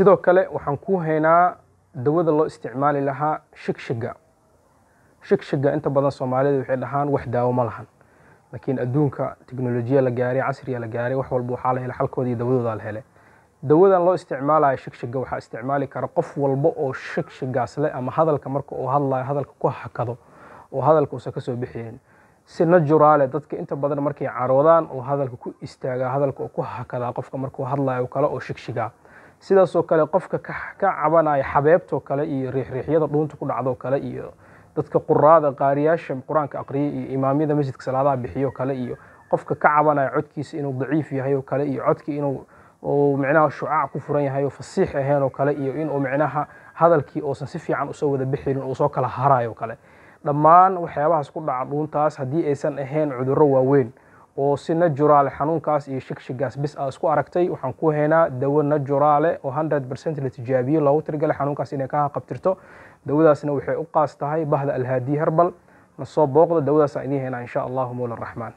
sidoo kale waxaan kuu haynaa dawada loo isticmaali lahaa shigshiga shigshiga inta badan soomaalida waxay dhahaan wax daawo ma lahan laakiin adduunka teknolojiya la gaaray casriya la gaaray wax walba waxaa la helay xalkooda dawadoodaa la helay dawadan loo isticmaalayo shigshiga waxaa isticmaali kara qof walba oo shigshigaas leh ama hadalka marka uu hadlayo hadalka ku hakado oo hadalka uusan kasoo bixiyeen si najuraale dadka inta badan markay caroodaan oo hadalka ku istaagaa hadalka oo ku hakadaa qofka markuu hadlayo kale oo shigshigaa sidaasoo kale qofka ka cabanaya xabeebtoo kale iyo riixriixyada dhuunta ku dhacdoo kale iyo dadka quraada qaariyaasha qur-aanka aqriya iyo imaamyada masjidka salaadaha bixiyo kale iyo qofka ka cabanaya codkiisa inuu daciif yahay oo kale iyo codkii inuu oo micnaha shucaac ku furan yahay oo fasiix ahayn oo kale iyo inuu micnaha hadalkii oosan si fiican usoo wada bixilin uu soo kala harayo kale dhammaan waxyaabahaas ku dhaca dhuuntaas haddii aysan ahayn cuduro waaweyn oo si najuraale xanuunkaas iyo shigshigaas bis a isku aragtay waxaan ku haynaa dawo najuraale oo hundred percent la tijaabiyo loogu tirgala xanuunkaas inay ka qabtirto dawadaasna waxay u qaas tahay bahda alhaadiyi herbal na soo booqda dawadaasaan aan idiin haynaa insha allahu mowla raxmaan